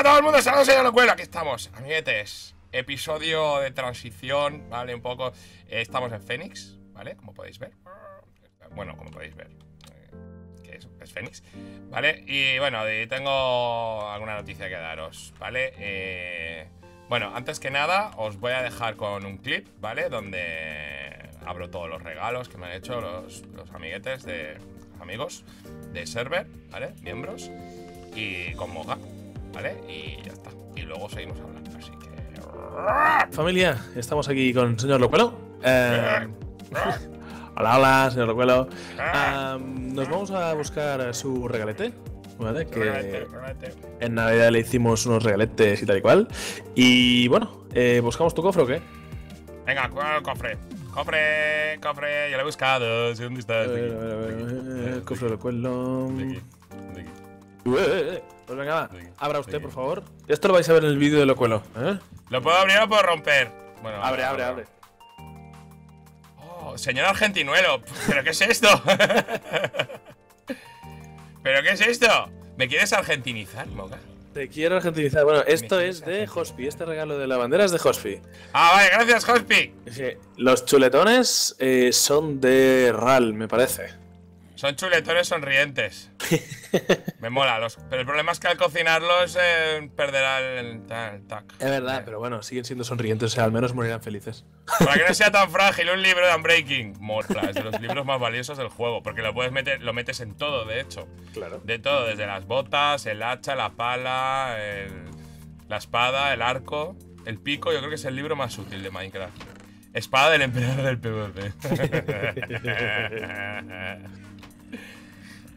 a todo el mundo, saludos en la escuela Aquí estamos, amiguetes. Episodio de transición, ¿vale? Un poco. Eh, estamos en Fénix, ¿vale? Como podéis ver. Bueno, como podéis ver. Eh, que es, Fénix, ¿vale? Y bueno, tengo alguna noticia que daros, ¿vale? Eh, bueno, antes que nada, os voy a dejar con un clip, ¿vale? Donde abro todos los regalos que me han hecho los, los amiguetes de. Amigos de server, ¿vale? Miembros. Y con Moga, ¿vale? Y ya está. Y luego seguimos hablando, así que. Familia, estamos aquí con el señor Locuelo. Eh, hola, hola, señor Locuelo. Ah. nos vamos a buscar su regalete. ¿Vale? Que regalete, en Navidad le hicimos unos regaletes y tal y cual. Y bueno, eh, ¿buscamos tu cofre o qué? Venga, cofre? Cofre, cofre, ya lo he buscado. ¿Dónde estás? A ver, a ver, a ver, cofre Locuelo. Pues venga, Abra usted, por favor. Esto lo vais a ver en el vídeo de lo cuelo. ¿eh? ¿Lo puedo abrir o puedo romper? Bueno, abre, abre, abre. Oh, señor argentinuelo, ¿pero qué es esto? ¿Pero qué es esto? ¿Me quieres argentinizar, moca? Te quiero argentinizar. Bueno, esto es de Hospi. Este regalo de la bandera es de Hospi. Ah, vale, gracias, Hospi. Los chuletones eh, son de RAL, me parece. Son chuletones sonrientes. Me mola, los, pero el problema es que al cocinarlos eh, perderá el, tac. Es verdad, pero bueno, siguen siendo sonrientes, o sea, al menos morirán felices. Para que no sea tan frágil, un libro de Unbreaking. breaking, es de los libros más valiosos del juego, porque lo puedes meter, lo metes en todo, de hecho. Claro. De todo, desde las botas, el hacha, la pala, la espada, el arco, el pico, yo creo que es el libro más útil de Minecraft. Espada del emperador del PvP.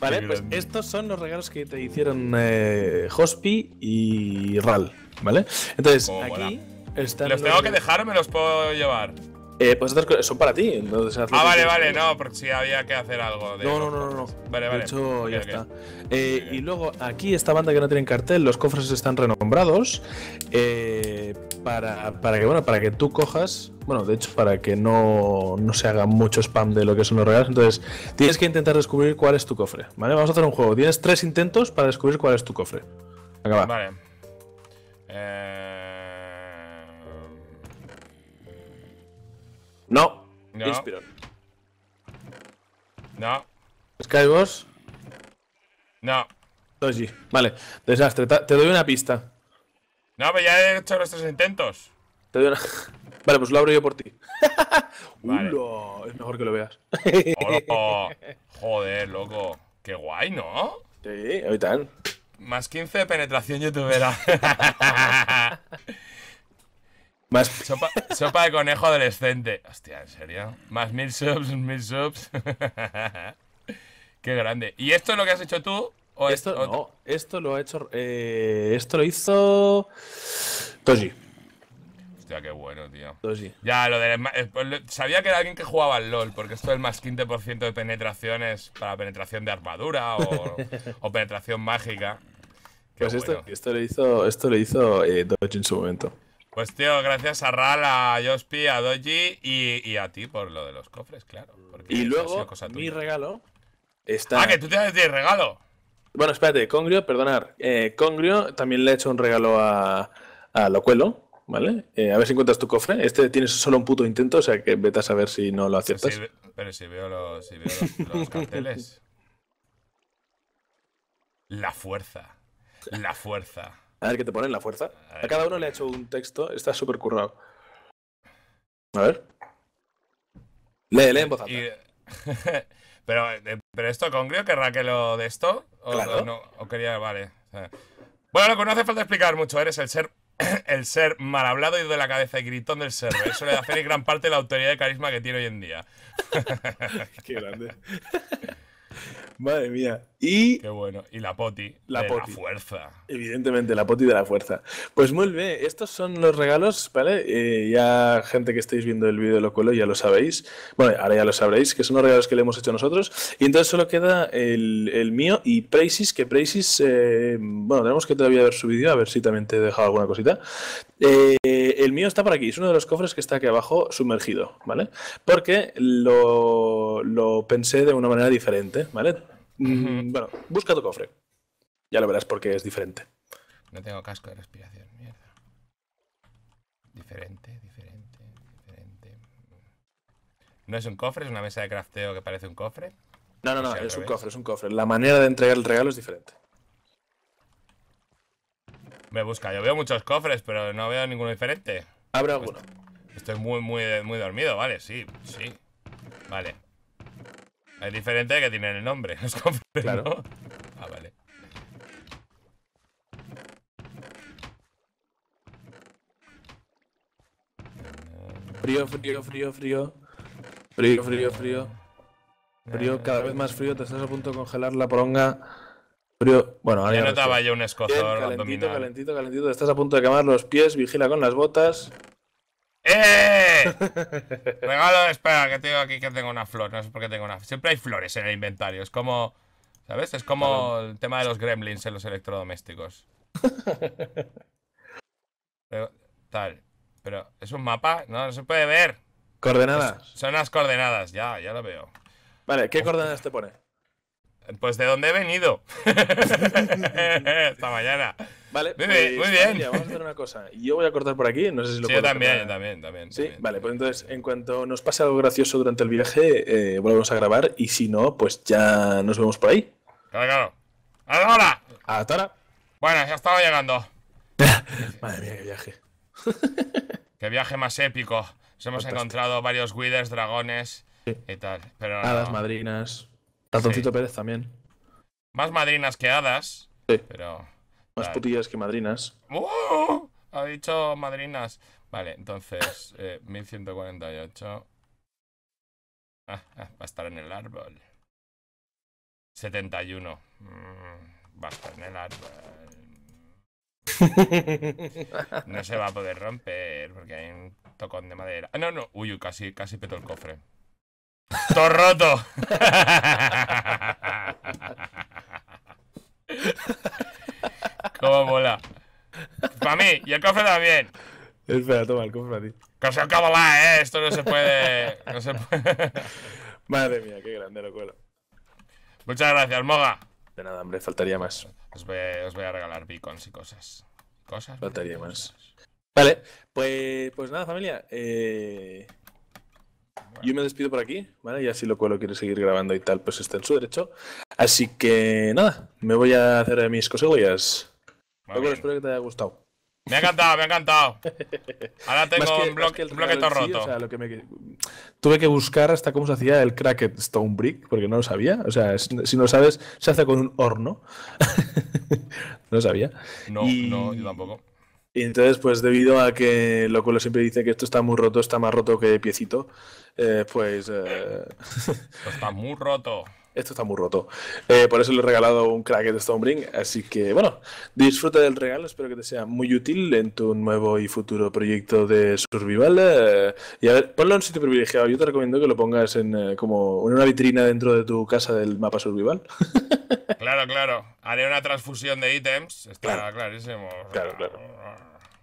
Vale, pues estos son los regalos que te hicieron eh, Hospi y Ral, ¿vale? Entonces, oh, aquí están. ¿Los tengo que dejar o me los puedo llevar? Eh, pues son para ti. ah, vale, vale, no, porque si había que hacer algo. no, no, no, no, De hecho, ya está. Eh, y luego, aquí, esta banda que no tiene cartel, los cofres están renombrados. Eh, para, que, bueno, para que tú cojas. Bueno, de hecho, para que no, se haga mucho spam de lo que son los regalos. Entonces, tienes que intentar descubrir cuál es tu cofre. ¿Vale? Vamos a hacer un juego. Tienes tres intentos para descubrir cuál es tu cofre. Acaba. Vale. Eh. No. No. Inspiron. No. SkyBoss. No. Vale. Desastre. Te doy una pista. No, pero ya he hecho nuestros intentos. Te doy una... Vale, pues lo abro yo por ti. Vale. es mejor que lo veas. Oh, joder, loco. Qué guay, ¿no? Sí, hoy Más 15 de penetración youtubera. Sopa, de conejo adolescente. Hostia, ¿en serio? Más mil subs, mil subs. Qué grande. ¿Y esto es lo que has hecho tú? O esto, no, esto lo ha hecho. Eh, esto lo hizo. Toji. Hostia, qué bueno, tío. Toji. Ya, lo de. Eh, pues, sabía que era alguien que jugaba al LOL, porque esto el más 15% de penetraciones para penetración de armadura o, penetración mágica. Qué pues esto, esto lo hizo, esto lo hizo eh, en su momento. Pues tío, gracias a Ral, a Jospi, a Doji y, a ti por lo de los cofres, claro. y luego, mi regalo está... Ah, que tú te tienes de regalo. Bueno, espérate, Congrio, perdonar. Eh, Congrio también le he hecho un regalo a, a Locuelo, ¿vale? Eh, a ver si encuentras tu cofre. Este tiene solo un puto intento, o sea que vete a saber si no lo aciertas. pero si veo los, los carteles. La fuerza. La fuerza. A ver qué te ponen la fuerza. A cada uno le ha hecho un texto, está súper currado. A ver. Lee, lee en voz alta. pero, eh, pero esto, ¿Congrio querrá que lo de esto? ¿O, quería, vale. Bueno, lo que no hace falta explicar mucho, eres el ser el ser mal hablado y de la cabeza y gritón del ser. Eso le da feliz gran parte de la autoridad de carisma que tiene hoy en día. Qué grande. Madre mía. Y... Qué bueno. Y la poti. La de La fuerza. Evidentemente, la poti de la fuerza. Pues muy bien, estos son los regalos, ¿vale? Eh, ya gente que estáis viendo el vídeo de Locolo ya lo sabéis. Bueno, ahora ya lo sabréis, que son los regalos que le hemos hecho nosotros. Y entonces solo queda el, mío y Preisis que Precis, eh, bueno, tenemos que todavía ver su vídeo, a ver si también te he dejado alguna cosita. Eh, el mío está por aquí, es uno de los cofres que está aquí abajo sumergido, ¿vale? Porque lo, lo pensé de una manera diferente, ¿vale? Mm, bueno, busca tu cofre. Ya lo verás porque es diferente. No tengo casco de respiración, mierda. Diferente, diferente, diferente. No es un cofre, es una mesa de crafteo que parece un cofre. No, no, no, es un cofre, es un cofre. La manera de entregar el regalo es diferente. Me busca, yo veo muchos cofres, pero no veo ninguno diferente. Habrá alguno. Estoy muy, muy, muy dormido, vale, sí, sí. Vale. Es diferente que tienen el nombre, claro. Ah, vale. Frío, frío, frío, frío. Frío, frío, frío. Frío, eh. cada vez más frío, te estás a punto de congelar la pronga Frío, bueno, ahora notaba yo un escozor. calentito, calentito, calentito, estás a punto de quemar los pies, vigila con las botas. ¡Eh! Regalo, espera, que tengo aquí que tengo una flor. No sé por qué tengo una. Siempre hay flores en el inventario. Es como. ¿Sabes? Es como el tema de los gremlins en los electrodomésticos. Pero, tal. Pero, ¿es un mapa? No, no se puede ver. Coordenadas. son las coordenadas, ya, ya lo veo. Vale, ¿qué coordenadas te pone? Pues de dónde he venido. Hasta mañana. Vale, muy, pues, bien. vamos a hacer una cosa. Yo voy a cortar por aquí, no sé si lo puedo Yo también, también, también. Sí, vale, pues entonces, en cuanto nos pase algo gracioso durante el viaje, eh, volvemos a grabar y si no, pues ya nos vemos por ahí. Claro, claro. ¡Hasta ahora! ¡Hasta ahora! Bueno, ya estaba llegando. Madre mía, qué viaje. qué viaje más épico. Nos hemos encontrado varios Withers, dragones y tal. Pero no, madrinas. Tatoncito Pérez también. Más madrinas que hadas. Pero. Más putillas que madrinas. ¡Oh! Ha dicho madrinas. Vale, entonces, 1148. Eh, ah, ah, va a estar en el árbol. 71. Mm, va a estar en el árbol. No se va a poder romper porque hay un tocón de madera. Ah, no, no. Uy, casi, casi peto el cofre. Todo roto. Cómo mola. Para mí, y el cofre también. Espera, toma el cofre a ti. Que se acaba eh. Esto no se puede. No se puede. Madre mía, qué grande lo cuelo. Muchas gracias, Moga. De nada, hombre, faltaría más. Os voy, a, os voy a regalar beacons y cosas. Cosas. Faltaría más. Vale, pues, pues nada, familia. Eh, yo me despido por aquí, ¿vale? Y así lo cual quiere seguir grabando y tal, pues está en su derecho. Así que nada, me voy a hacer mis cosegullas Bueno, espero que te haya gustado. Me ha encantado, me ha encantado. Ahora tengo un bloque, todo roto. Tuve que buscar hasta cómo se hacía el cracked stone brick, porque no lo sabía. O sea, si no lo sabes, se hace con un horno. no lo sabía. No, no, yo tampoco. Y entonces, pues debido a que lo cual siempre dice que esto está muy roto, está más roto que piecito, eh, pues... Eh, está muy roto esto está muy roto. Eh, por eso le he regalado un crack de Stonebring. Así que, bueno, disfruta del regalo. Espero que te sea muy útil en tu nuevo y futuro proyecto de survival. Eh, y a ver, ponlo en un sitio privilegiado. Yo te recomiendo que lo pongas en eh, como una vitrina dentro de tu casa del mapa survival. claro, claro. Haré una transfusión de ítems. Está claro. clarísimo. Claro, claro.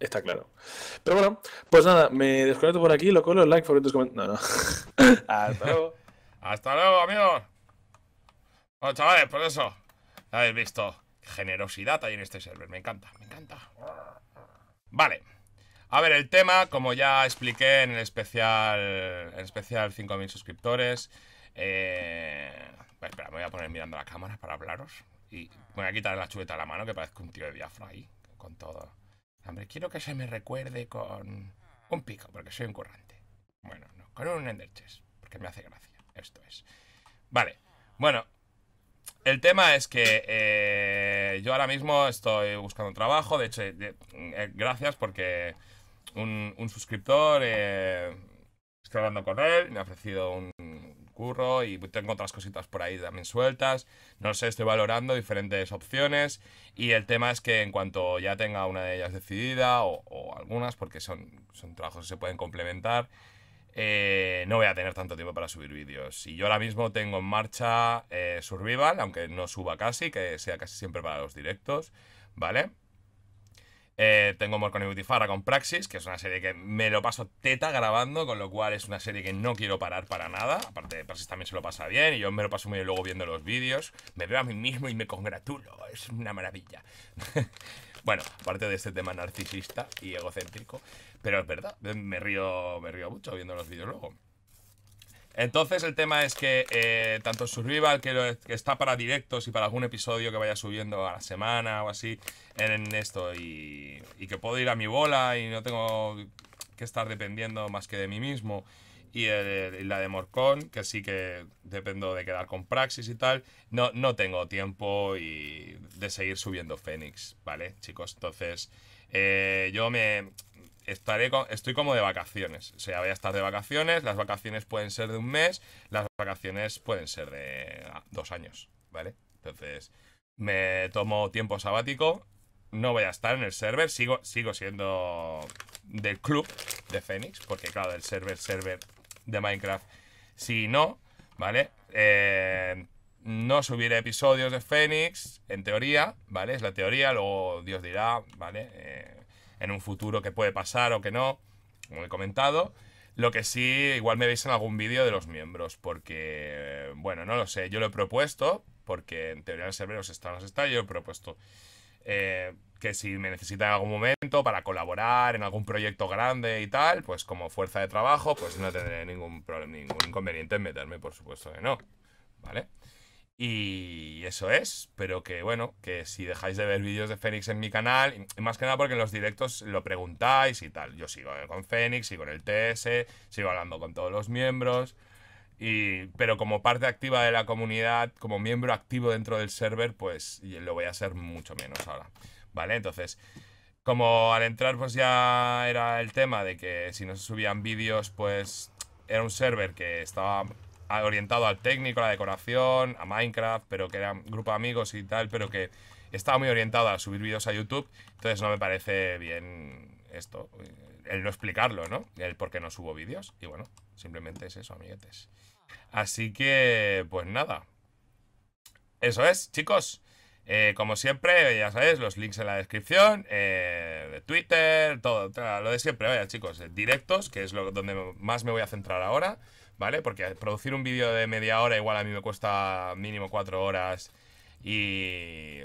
Está claro. Pero bueno, pues nada, me desconecto por aquí, lo colo, like, favoritos, comentarios. Hasta luego. Hasta luego, amigos. Bueno, oh, chavales, por eso. Habéis visto. Generosidad ahí en este server. Me encanta, me encanta. Vale. A ver, el tema, como ya expliqué en el especial, en especial 5.000 suscriptores. Eh, espera, me voy a poner mirando la cámara para hablaros. Y voy a quitar la chuleta a la mano, que parezco un tío de diafra ahí, con todo. Hombre, quiero que se me recuerde con un pico, porque soy un currante. Bueno, no, con un ender chess porque me hace gracia. Esto es. Vale, bueno, el tema es que eh, yo ahora mismo estoy buscando trabajo. De hecho, eh, eh, gracias porque un, suscriptor, estoy hablando con él, me ha ofrecido un curro y tengo otras cositas por ahí también sueltas. No sé, estoy valorando diferentes opciones. Y el tema es que en cuanto ya tenga una de ellas decidida o, algunas, porque son, son trabajos que se pueden complementar. Eh, no voy a tener tanto tiempo para subir vídeos. Y yo ahora mismo tengo en marcha eh, Survival, aunque no suba casi, que sea casi siempre para los directos, ¿vale? Eh, tengo More con Farra con Praxis, que es una serie que me lo paso teta grabando, con lo cual es una serie que no quiero parar para nada. Aparte, Praxis también se lo pasa bien y yo me lo paso muy luego viendo los vídeos. Me veo a mí mismo y me congratulo, es una maravilla. Bueno, aparte de este tema narcisista y egocéntrico, pero es verdad, me río, me río mucho viendo los vídeos luego. Entonces el tema es que eh, tanto Survival, que, que, está para directos y para algún episodio que vaya subiendo a la semana o así, en, esto, y, que puedo ir a mi bola y no tengo que estar dependiendo más que de mí mismo, y, eh, y la de Morcón, que sí que dependo de quedar con Praxis y tal, no, no tengo tiempo y de seguir subiendo Fénix, ¿vale, chicos? Entonces, eh, yo me estaré con, estoy como de vacaciones. O sea, voy a estar de vacaciones. Las vacaciones pueden ser de un mes, las vacaciones pueden ser de ah, dos años, ¿vale? Entonces, me tomo tiempo sabático. No voy a estar en el server, sigo, sigo siendo del club de Fénix, porque claro, el server, server de Minecraft, si no, ¿vale? Eh, no subiré episodios de Fénix, en teoría, ¿vale? Es la teoría, luego Dios dirá, ¿vale? Eh, en un futuro que puede pasar o que no, como he comentado. Lo que sí, igual me veis en algún vídeo de los miembros, porque, eh, bueno, no lo sé, yo lo he propuesto, porque en teoría el server os está, está, yo he propuesto eh, que si me necesitan en algún momento para colaborar en algún proyecto grande y tal, pues como fuerza de trabajo, pues no tendré ningún, problema, ningún inconveniente en meterme, por supuesto que no, ¿vale? vale y eso es, pero que bueno, que si dejáis de ver vídeos de Fénix en mi canal, más que nada porque en los directos lo preguntáis y tal. Yo sigo con Fénix, sigo con el TS, sigo hablando con todos los miembros. Y, pero como parte activa de la comunidad, como miembro activo dentro del server, pues lo voy a hacer mucho menos ahora. ¿Vale? Entonces, como al entrar pues ya era el tema de que si no se subían vídeos, pues era un server que estaba orientado al técnico, a la decoración, a Minecraft, pero que era un grupo de amigos y tal, pero que estaba muy orientado a subir vídeos a YouTube. Entonces no me parece bien esto, el no explicarlo, ¿no? El por qué no subo vídeos. Y bueno, simplemente es eso, amiguetes. Así que, pues nada. Eso es, chicos. Eh, como siempre, ya sabéis, los links en la descripción, eh, de Twitter, todo, lo de siempre, vaya chicos, eh, directos, que es lo, donde más me voy a centrar ahora. ¿vale? Porque producir un vídeo de media hora igual a mí me cuesta mínimo cuatro horas y,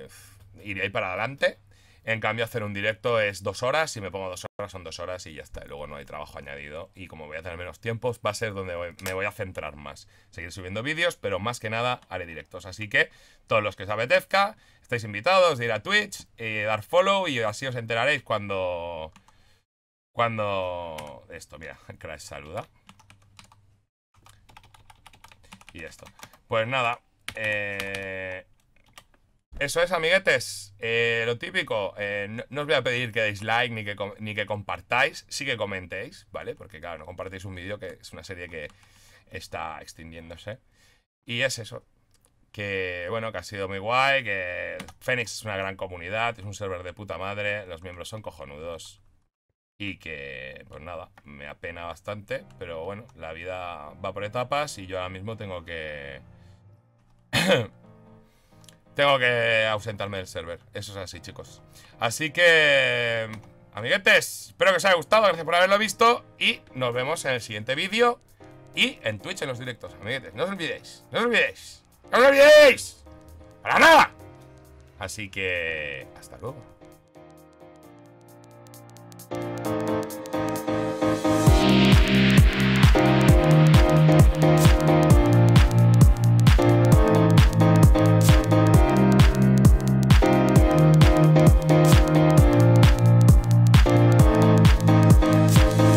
y de ahí para adelante. En cambio, hacer un directo es dos horas, si me pongo dos horas son dos horas y ya está. luego no hay trabajo añadido y como voy a tener menos tiempos, va a ser donde me voy a centrar más. Seguir subiendo vídeos, pero más que nada haré directos. Así que todos los que os apetezca, estáis invitados a ir a Twitch, eh, dar follow y así os enteraréis cuando... Cuando... Esto, mira, Crash saluda y esto Pues nada, eh, Eso es, amiguetes. Eh, lo típico, eh, no, os voy a pedir que deis like ni que, ni que compartáis, sí que comentéis, ¿vale? Porque claro, no compartéis un vídeo que es una serie que está extinguiéndose. Y es eso. Que bueno, que ha sido muy guay, que Fénix es una gran comunidad, es un server de puta madre, los miembros son cojonudos y que, pues nada, me apena bastante, pero bueno, la vida va por etapas y yo ahora mismo tengo que... tengo que ausentarme del server, eso es así, chicos. Así que, amiguetes, espero que os haya gustado, gracias por haberlo visto y nos vemos en el siguiente vídeo y en Twitch en los directos, amiguetes. No os olvidéis, no os olvidéis, no os olvidéis, para nada. Así que, hasta luego.